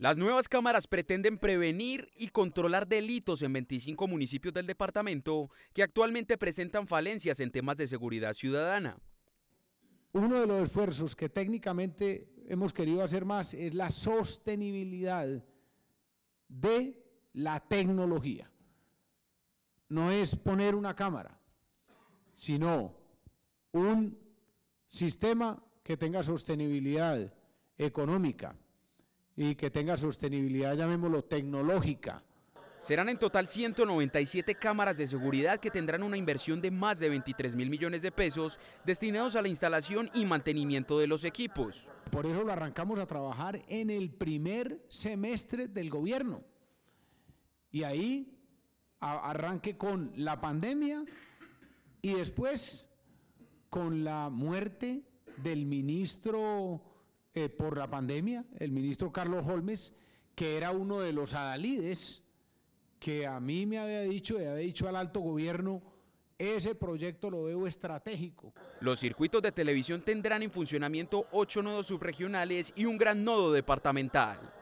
Las nuevas cámaras pretenden prevenir y controlar delitos en 25 municipios del departamento que actualmente presentan falencias en temas de seguridad ciudadana. Uno de los esfuerzos que técnicamente hemos querido hacer más es la sostenibilidad de la tecnología. No es poner una cámara, sino un sistema que tenga sostenibilidad económica, y que tenga sostenibilidad, llamémoslo tecnológica. Serán en total 197 cámaras de seguridad que tendrán una inversión de más de 23 mil millones de pesos destinados a la instalación y mantenimiento de los equipos. Por eso lo arrancamos a trabajar en el primer semestre del gobierno. Y ahí arranque con la pandemia y después con la muerte del ministro eh, por la pandemia, el ministro Carlos Holmes, que era uno de los adalides que a mí me había dicho y había dicho al alto gobierno, ese proyecto lo veo estratégico. Los circuitos de televisión tendrán en funcionamiento ocho nodos subregionales y un gran nodo departamental.